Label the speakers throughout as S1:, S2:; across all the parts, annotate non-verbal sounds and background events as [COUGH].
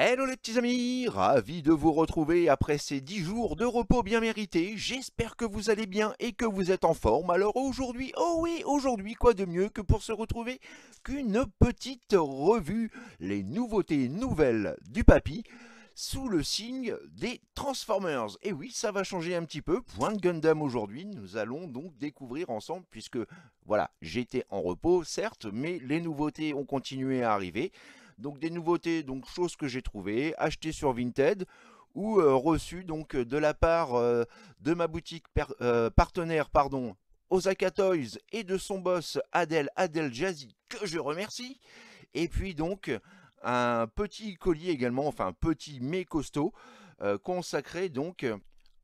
S1: Hello les petits amis, ravi de vous retrouver après ces 10 jours de repos bien mérités, j'espère que vous allez bien et que vous êtes en forme, alors aujourd'hui, oh oui, aujourd'hui quoi de mieux que pour se retrouver qu'une petite revue, les nouveautés nouvelles du papy, sous le signe des Transformers. Et oui, ça va changer un petit peu, point de Gundam aujourd'hui, nous allons donc découvrir ensemble, puisque voilà, j'étais en repos certes, mais les nouveautés ont continué à arriver, donc des nouveautés, donc choses que j'ai trouvées, achetées sur Vinted ou euh, reçues donc de la part euh, de ma boutique euh, partenaire pardon, Osaka Toys et de son boss Adel, Adel Jazzy que je remercie. Et puis donc un petit collier également, enfin petit mais costaud, consacré donc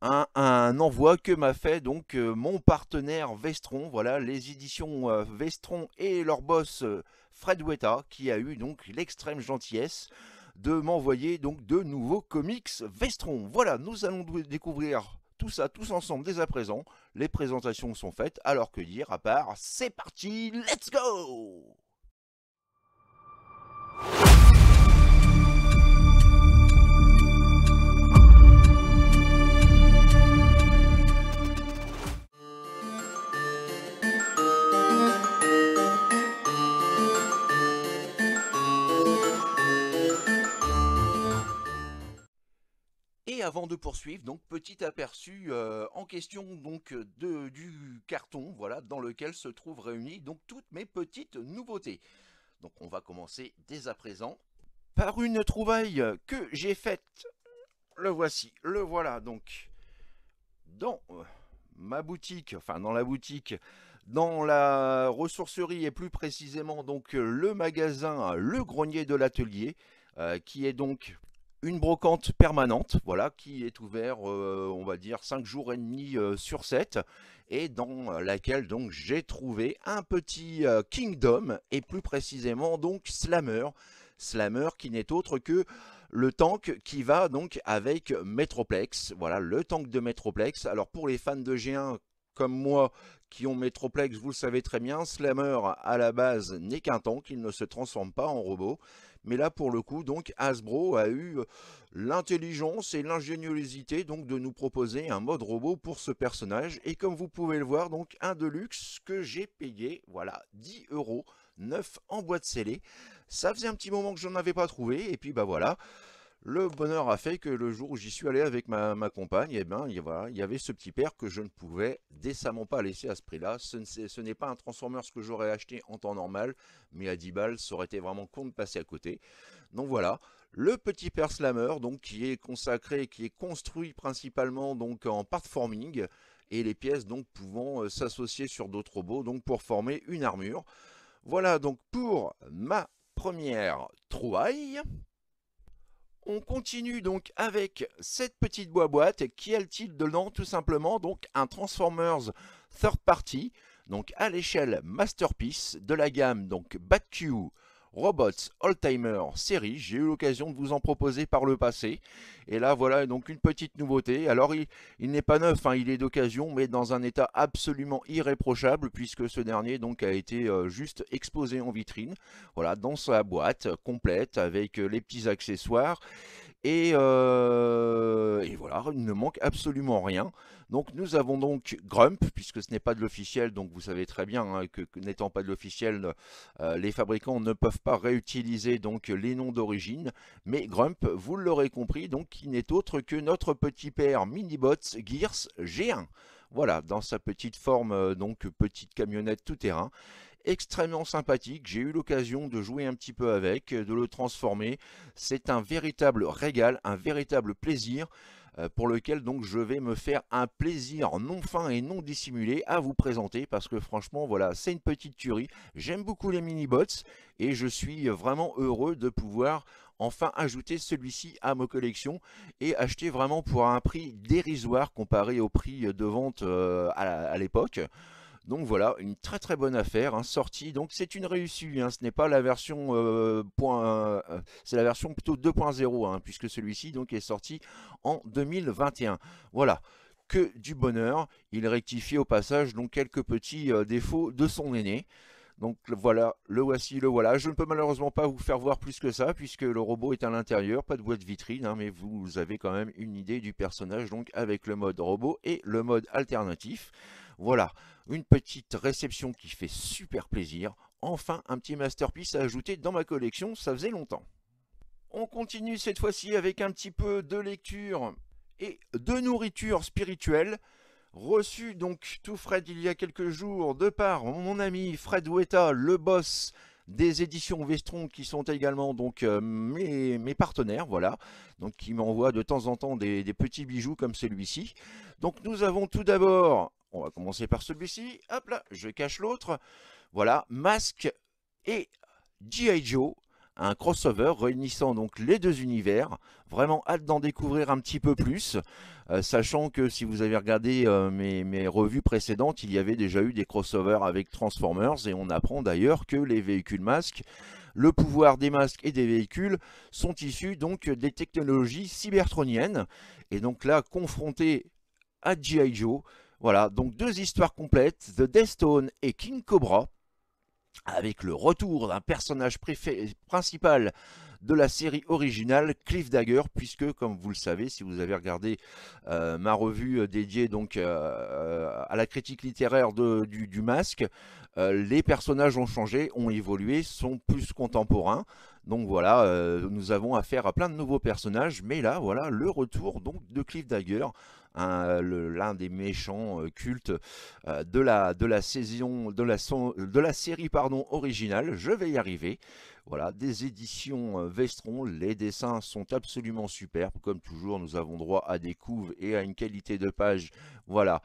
S1: à un, envoi que m'a fait donc mon partenaire Vestron. Voilà, les éditions Vestron et leur boss Fred Weta, qui a eu donc l'extrême gentillesse de m'envoyer donc de nouveaux comics Vestron. Voilà, nous allons découvrir tout ça tous ensemble dès à présent. Les présentations sont faites, alors que dire à part, c'est parti, let's go avant de poursuivre, donc petit aperçu euh, en question donc de, du carton, voilà, dans lequel se trouvent réunies donc toutes mes petites nouveautés. Donc on va commencer dès à présent par une trouvaille que j'ai faite. Le voici, le voilà donc dans euh, ma boutique, enfin dans la boutique, dans la ressourcerie et plus précisément donc le magasin euh, Le Grenier de l'Atelier, qui est donc une brocante permanente, voilà, qui est ouvert, euh, on va dire, 5 jours et demi euh, sur 7, et dans laquelle donc j'ai trouvé un petit euh, Kingdom, et plus précisément donc Slammer, Slammer qui n'est autre que le tank qui va donc avec Metroplex, voilà, le tank de Metroplex, alors pour les fans de G1 comme moi qui ont Metroplex, vous le savez très bien, Slammer à la base n'est qu'un tank, il ne se transforme pas en robot, mais là, pour le coup, donc Hasbro a eu euh, l'intelligence et l'ingéniosité donc de nous proposer un mode robot pour ce personnage. Et comme vous pouvez le voir, donc un de luxe que j'ai payé, voilà, 10 euros, 9 en boîte scellée. Ça faisait un petit moment que je n'en avais pas trouvé, et puis bah voilà le bonheur a fait que le jour où j'y suis allé avec ma, compagne, eh ben, il, y avait ce petit père que je ne pouvais décemment pas laisser à ce prix-là. Ce n'est pas un ce que j'aurais acheté en temps normal, mais à 10 balles, ça aurait été vraiment con de passer à côté. Donc voilà, le petit père slammer, donc, qui est consacré, qui est construit principalement donc, en forming et les pièces donc pouvant euh, s'associer sur d'autres robots donc pour former une armure. Voilà donc pour ma première trouaille. On continue donc avec cette petite boîte qui a le titre dedans tout simplement donc un Transformers Third Party donc à l'échelle Masterpiece de la gamme donc BatQ Robots oldtimer série. J'ai eu l'occasion de vous en proposer par le passé. Et là, voilà donc une petite nouveauté. Alors, il, n'est pas neuf, hein, il est d'occasion, mais dans un état absolument irréprochable, puisque ce dernier donc a été euh, juste exposé en vitrine. Voilà, dans sa boîte complète, avec euh, les petits accessoires. Et, euh, il ne manque absolument rien. Donc nous avons donc Grump, puisque ce n'est pas de l'officiel, donc vous savez très bien hein, que, n'étant pas de l'officiel, euh, les fabricants ne peuvent pas réutiliser donc les noms d'origine. Mais Grump, vous l'aurez compris, donc qui n'est autre que notre petit père Minibots Gears G1. Voilà, dans sa petite forme, euh, donc petite camionnette tout terrain extrêmement sympathique, j'ai eu l'occasion de jouer un petit peu avec, de le transformer, c'est un véritable régal, un véritable plaisir, euh, pour lequel donc je vais me faire un plaisir non fin et non dissimulé à vous présenter parce que franchement voilà c'est une petite tuerie j'aime beaucoup les mini bots et je suis vraiment heureux de pouvoir enfin ajouter celui-ci à ma collection et acheter vraiment pour un prix dérisoire comparé au prix de vente euh, à l'époque donc voilà, une très très bonne affaire, hein, sortie. Donc c'est une réussite, hein. ce n'est pas la version euh, point, euh, c'est la version plutôt 2.0, hein, puisque celui-ci donc est sorti en 2021. Voilà que du bonheur. Il rectifie au passage donc quelques petits euh, défauts de son aîné. Donc voilà, le voici, le voilà. Je ne peux malheureusement pas vous faire voir plus que ça, puisque le robot est à l'intérieur, pas de boîte vitrine, mais vous avez quand même une idée du personnage, donc avec le mode robot et le mode alternatif. Voilà, une petite réception qui fait super plaisir. Enfin, un petit masterpiece à ajouter dans ma collection, ça faisait longtemps. On continue cette fois-ci avec un petit peu de lecture et de nourriture spirituelle. Reçu donc tout Fred il y a quelques jours de par mon ami Fred Weta, le boss des éditions Vestron qui sont également donc euh, mes, partenaires, voilà, donc qui m'envoie de temps en temps des petits bijoux comme celui-ci. Donc nous avons tout d'abord on va commencer par celui-ci. Hop là, je cache l'autre. Voilà, Mask et G.I. Joe, un crossover réunissant donc les deux univers. Vraiment hâte d'en découvrir un petit peu plus, euh, sachant que si vous avez regardé euh, mes, revues précédentes, il y avait déjà eu des crossovers avec Transformers et on apprend d'ailleurs que les véhicules masques, le pouvoir des masques et des véhicules sont issus donc des technologies cybertroniennes. Et donc là, confronté à G.I. Joe, voilà, donc deux histoires complètes, The Deathstone et King Cobra, avec le retour d'un personnage principal de la série originale Cliff Dagger, puisque comme vous le savez, si vous avez regardé euh, ma revue euh, dédiée donc euh, à la critique littéraire du, masque, euh, les personnages ont changé, ont évolué, sont plus contemporains. Donc voilà, euh, nous avons affaire à plein de nouveaux personnages, mais là, voilà, le retour donc de Cliff Dagger, hein, l'un des méchants euh, cultes de, la, saison, de, de la série pardon, originale, je vais y arriver. Voilà, des éditions Vestron, les dessins sont absolument superbes, comme toujours nous avons droit à des couves et à une qualité de page, voilà,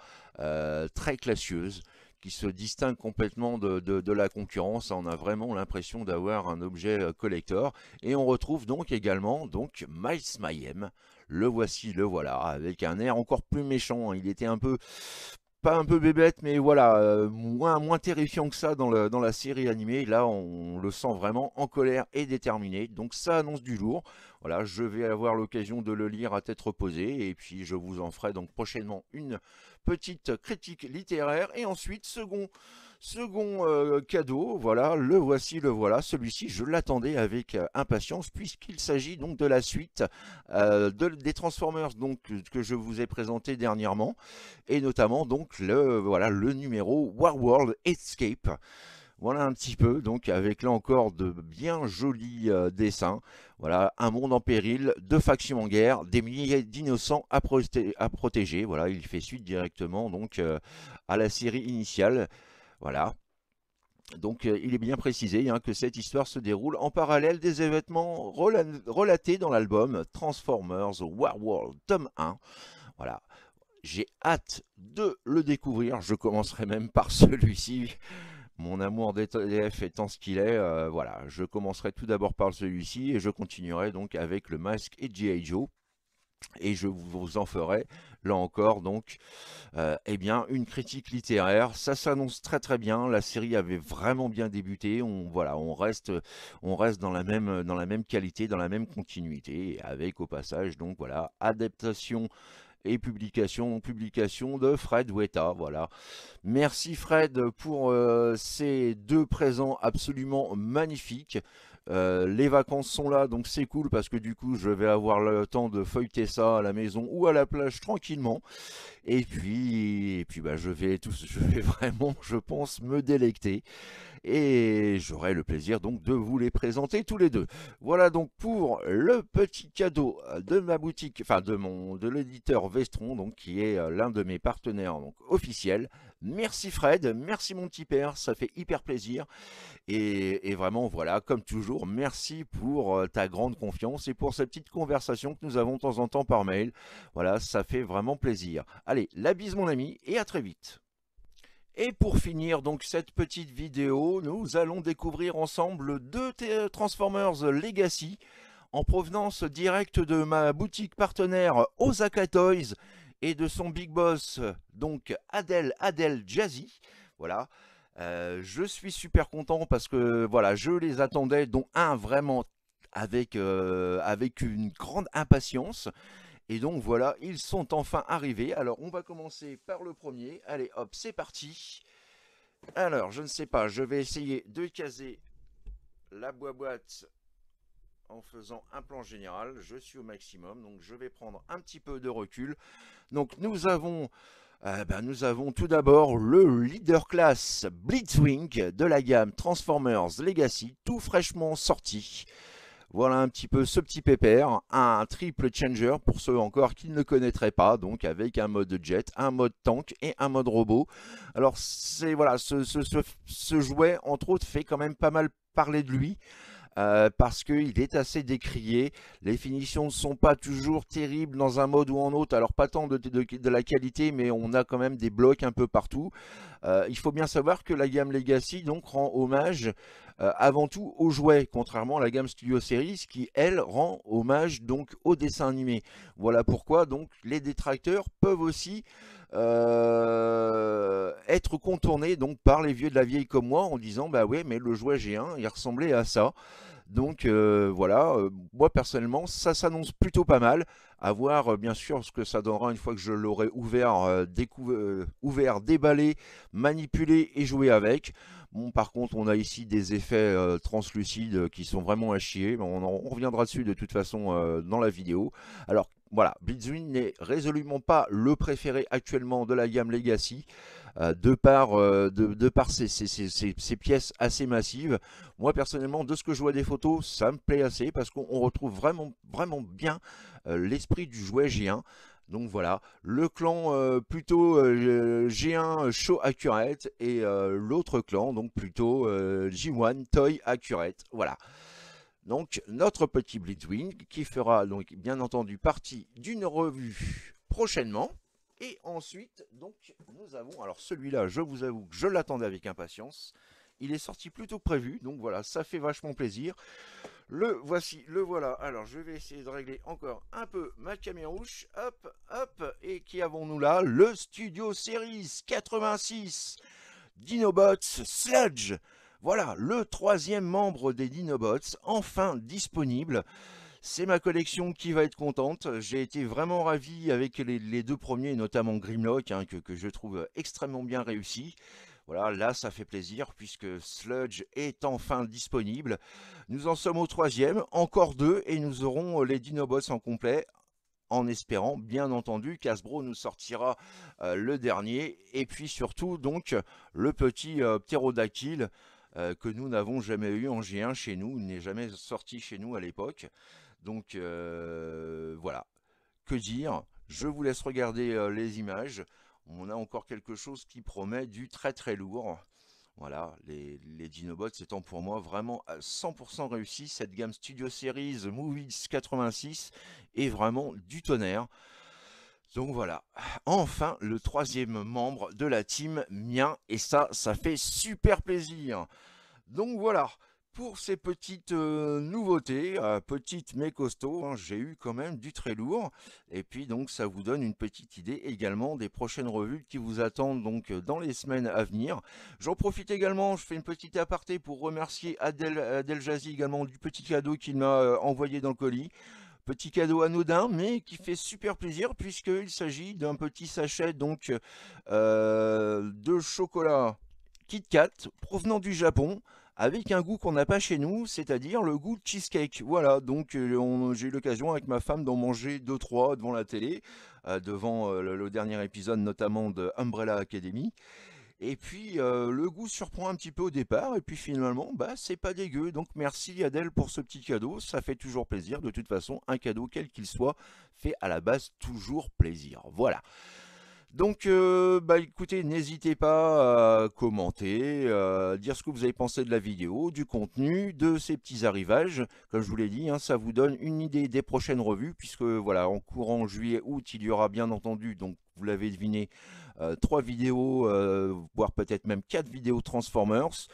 S1: très classieuse qui se distingue complètement de, la concurrence. On a vraiment l'impression d'avoir un objet euh, collector. Et on retrouve donc également donc Miles Mayhem. Le voici, le voilà, avec un air encore plus méchant. Hein. Il était un peu pas un peu bébête, mais voilà, euh, moins, moins terrifiant que ça dans, le, dans la série animée. Là, on le sent vraiment en colère et déterminé. Donc ça annonce du lourd. Voilà, je vais avoir l'occasion de le lire à tête reposée et puis je vous en ferai donc prochainement une petite critique littéraire. Et ensuite, second, second euh, cadeau, voilà, le voici, le voilà. Celui-ci, je l'attendais avec euh, impatience puisqu'il s'agit donc de la suite euh, des Transformers donc, que je vous ai présenté dernièrement et notamment donc le, voilà, le numéro Warworld Escape. Voilà un petit peu, donc avec là encore de bien jolis euh, dessins. Voilà, un monde en péril, deux factions en guerre, des milliers d'innocents à, protéger. Voilà, il fait suite directement donc euh, à la série initiale. Voilà. Donc euh, il est bien précisé hein, que cette histoire se déroule en parallèle des événements relatés dans l'album Transformers Warworld tome 1. Voilà, j'ai hâte de le découvrir, je commencerai même par [LAUGHS] celui-ci. Mon amour d'ETF étant ce qu'il est, euh, voilà, je commencerai tout d'abord par celui-ci et je continuerai donc avec le masque et G.I. Joe. Et je vous en ferai, là encore, donc, euh, eh bien, une critique littéraire. Ça s'annonce très très bien. La série avait vraiment bien débuté. On, voilà, on reste, on reste dans, la même, dans la même qualité, dans la même continuité. Avec au passage, donc, voilà, adaptation et publication, publication de Fred Weta. Voilà. Merci Fred pour euh, ces deux présents absolument magnifiques. Euh, les vacances sont là, donc c'est cool parce que du coup, je vais avoir le temps de feuilleter ça à la maison ou à la plage tranquillement. Et puis, et puis bah, je, vais tout, [LAUGHS] je vais vraiment, je pense, me délecter et j'aurai le plaisir donc de vous les présenter tous les deux. Voilà donc pour le petit cadeau euh, de ma boutique, enfin de mon de l'éditeur Vestron, donc qui est euh, l'un de mes partenaires donc, officiels. Merci Fred, merci mon petit père, ça fait hyper plaisir. Et, et vraiment voilà, comme toujours, merci pour euh, ta grande confiance et pour cette petite conversation que nous avons de temps en temps par mail. Voilà, ça fait vraiment plaisir. Allez, la bise mon ami et à très vite. Et pour finir donc cette petite vidéo, nous allons découvrir ensemble deux euh, Transformers Legacy en provenance directe de ma boutique partenaire Osaka Toys et de son big boss, donc Adèle Adel Jazzy. Voilà. Euh, je suis super content parce que voilà, je les attendais, dont un vraiment avec, euh, avec une grande impatience. Et donc voilà, ils sont enfin arrivés. Alors on va commencer par le premier. Allez hop, c'est parti. Alors je ne sais pas, je vais essayer de caser la boîte en faisant un plan général. Je suis au maximum, donc je vais prendre un petit peu de recul. Donc nous avons... Eh ben, nous avons tout d'abord le leader class Blitzwing de la gamme Transformers Legacy, tout fraîchement sorti. Voilà un petit peu ce petit pépère, un triple changer pour ceux encore qui ne connaîtraient pas, donc avec un mode jet, un mode tank et un mode robot. Alors c'est voilà, ce, ce, ce jouet entre autres fait quand même pas mal parler de lui. Euh, parce qu'il est assez décrié. Les finitions ne sont pas toujours terribles dans un mode ou en autre. Alors pas tant de, la qualité, mais on a quand même des blocs un peu partout. Euh, il faut bien savoir que la gamme Legacy donc rend hommage euh, avant tout aux jouets, contrairement à la gamme Studio Series qui elle rend hommage donc aux dessins animés. Voilà pourquoi donc les détracteurs peuvent aussi euh, être contourné donc par les vieux de la vieille comme moi en disant bah ouais mais le jouet G1 il ressemblait à ça. Donc euh, voilà, euh, moi personnellement ça s'annonce plutôt pas mal. À voir bien sûr ce que ça donnera une fois que je l'aurai ouvert, ouvert, déballé, manipulé et joué avec par contre, on a ici des effets euh, translucides euh, qui sont vraiment à chier. On, reviendra dessus de toute façon euh, dans la vidéo. Alors, voilà, Blitzwing n'est résolument pas le préféré actuellement de la gamme Legacy, de par, ses, pièces assez massives. Moi, personnellement, de ce que je vois des photos, ça me plaît assez, parce qu'on retrouve vraiment, bien l'esprit du jouet G1. Donc voilà, le clan euh, plutôt euh, G1 euh, Show Accurate et l'autre clan donc plutôt G1 Toy Accurate. Voilà. Donc notre petit Blitzwing qui fera donc bien entendu partie d'une revue prochainement. Et ensuite, donc nous avons, alors celui-là, je vous avoue que je l'attendais avec impatience. Il est sorti plutôt prévu, donc voilà, ça fait vachement plaisir. Le voici, le voilà. Alors, je vais essayer de régler encore un peu ma caméra rouge. Hop, hop. Et qui avons-nous là Le Studio Series 86 Dinobots Sludge. Voilà, le troisième membre des Dinobots, enfin disponible. C'est ma collection qui va être contente. J'ai été vraiment ravi avec les, deux premiers, notamment Grimlock, hein, que, je trouve extrêmement bien réussi. Voilà, là ça fait plaisir puisque Sludge est enfin disponible. Nous en sommes au troisième, encore deux et nous aurons euh, les Dinobots en complet en espérant bien entendu qu'Asbro nous sortira euh, le dernier et puis surtout donc le petit euh, Pterodactyl, que nous n'avons jamais eu en G1 chez nous, n'est jamais sorti chez nous à l'époque. Donc voilà, que dire, je vous laisse regarder les images on a encore quelque chose qui promet du très très lourd. Voilà, les, Dinobots étant pour moi vraiment à 100% réussi. Cette gamme Studio Series Movies 86 est vraiment du tonnerre. Donc voilà, enfin le troisième membre de la team mien, et ça, ça fait super plaisir. Donc voilà, pour ces petites euh, nouveautés, euh, petites mais costauds, hein, j'ai eu quand même du très lourd. Et puis donc ça vous donne une petite idée également des prochaines revues qui vous attendent donc euh, dans les semaines à venir. J'en profite également, je fais une petite aparté pour remercier adèle Adel également du petit cadeau qu'il m'a envoyé dans le colis. Petit cadeau anodin, mais qui fait super plaisir puisqu'il s'agit d'un petit sachet donc de chocolat KitKat provenant du Japon avec un goût qu'on n'a pas chez nous, c'est-à-dire le goût de cheesecake. Voilà, donc euh, j'ai eu l'occasion avec ma femme d'en manger 2 trois devant la télé, euh, devant euh, le, dernier épisode notamment de Umbrella Academy. Et puis le goût surprend un petit peu au départ, et puis finalement, bah c'est pas dégueu. Donc merci Adèle pour ce petit cadeau, ça fait toujours plaisir. De toute façon, un cadeau quel qu'il soit fait à la base toujours plaisir. Voilà. Donc, euh, bah, écoutez, n'hésitez pas à commenter, dire ce que vous avez pensé de la vidéo, du contenu, de ces petits arrivages. Comme je vous l'ai dit, hein, ça vous donne une idée des prochaines revues, puisque voilà, en courant juillet-août, il y aura bien entendu, donc vous l'avez deviné, euh, trois vidéos, euh, voire peut-être même quatre vidéos Transformers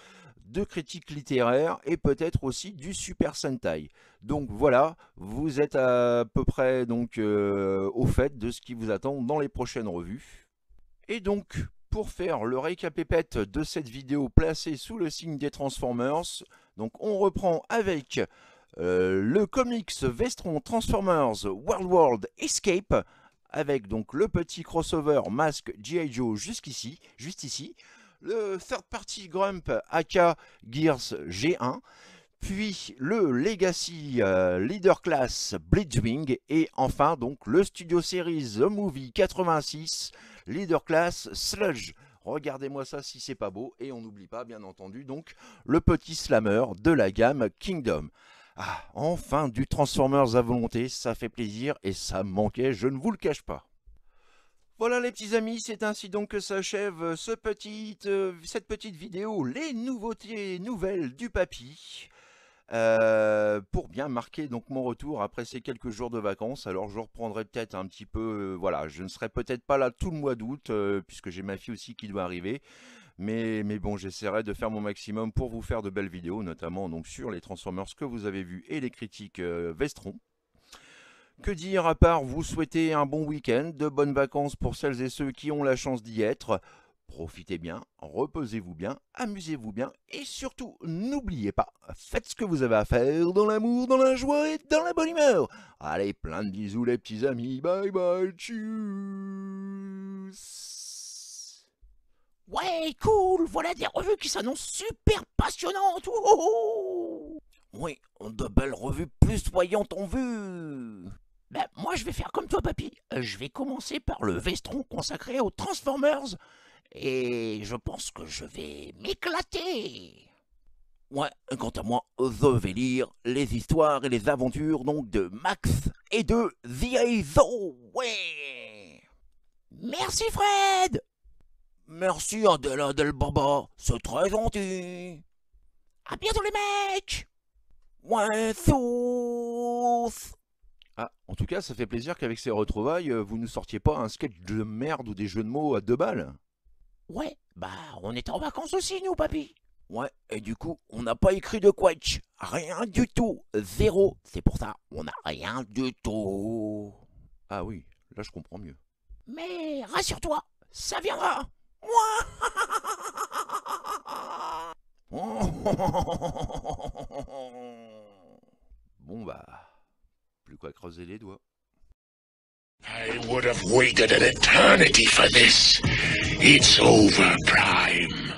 S1: de critiques littéraires et peut-être aussi du Super Sentai. Donc voilà, vous êtes à peu près donc euh, au fait de ce qui vous attend dans les prochaines revues. Et donc, pour faire le récapépète de cette vidéo placée sous le signe des Transformers, donc on reprend avec euh, le comics Vestron Transformers World World Escape, avec donc le petit crossover masque G.I. Joe jusqu'ici, juste ici, le Third Party Grump aka Gears G1, puis le Legacy euh, Leader Class Blitzwing et enfin donc le Studio Series The Movie 86 Leader Class Sludge. Regardez-moi ça si c'est pas beau et on n'oublie pas bien entendu donc le petit slammer de la gamme Kingdom. Ah, enfin du Transformers à volonté, ça fait plaisir et ça manquait, je ne vous le cache pas. Voilà les petits amis, c'est ainsi donc que s'achève euh, ce euh, cette petite vidéo, les nouveautés nouvelles du papy. Euh, pour bien marquer donc mon retour après ces quelques jours de vacances. Alors je reprendrai peut-être un petit peu, voilà, je ne serai peut-être pas là tout le mois d'août, puisque j'ai ma fille aussi qui doit arriver. Mais, mais bon, j'essaierai de faire mon maximum pour vous faire de belles vidéos, notamment donc sur les Transformers que vous avez vu et les critiques Vestron. Que dire à part vous souhaiter un bon week-end, de bonnes vacances pour celles et ceux qui ont la chance d'y être. Profitez bien, reposez-vous bien, amusez-vous bien et surtout n'oubliez pas, faites ce que vous avez à faire dans l'amour, dans la joie et dans la bonne humeur. Allez, plein de bisous les petits amis, bye bye, tchuss Ouais, cool, voilà des revues qui s'annoncent super passionnantes. Oh oui, de belles revues plus voyantes en vue ben, moi, je vais faire comme toi, papy. Euh, je vais commencer par le vestron consacré aux Transformers. Et je pense que je vais m'éclater. Ouais, quant à moi, je vais lire les histoires et les aventures donc de Max et de The Ouais. Merci, Fred. Merci, Adela Del Baba. C'est très gentil. À bientôt, les mecs. Ouais, ah, en tout cas, ça fait plaisir qu'avec ces retrouvailles, euh, vous ne sortiez pas un sketch de merde ou des jeux de mots à deux balles. Ouais, bah on est en vacances aussi, nous, papy. Ouais, et du coup, on n'a pas écrit de quatch. Rien du tout. Zéro. C'est pour ça, on n'a rien du tout. Ah oui, là je comprends mieux. Mais rassure-toi, ça viendra. [LAUGHS] [LAUGHS] Bon bah... Plus qu'à creuser les doigts. I would have waited an eternity for this. It's over, Prime.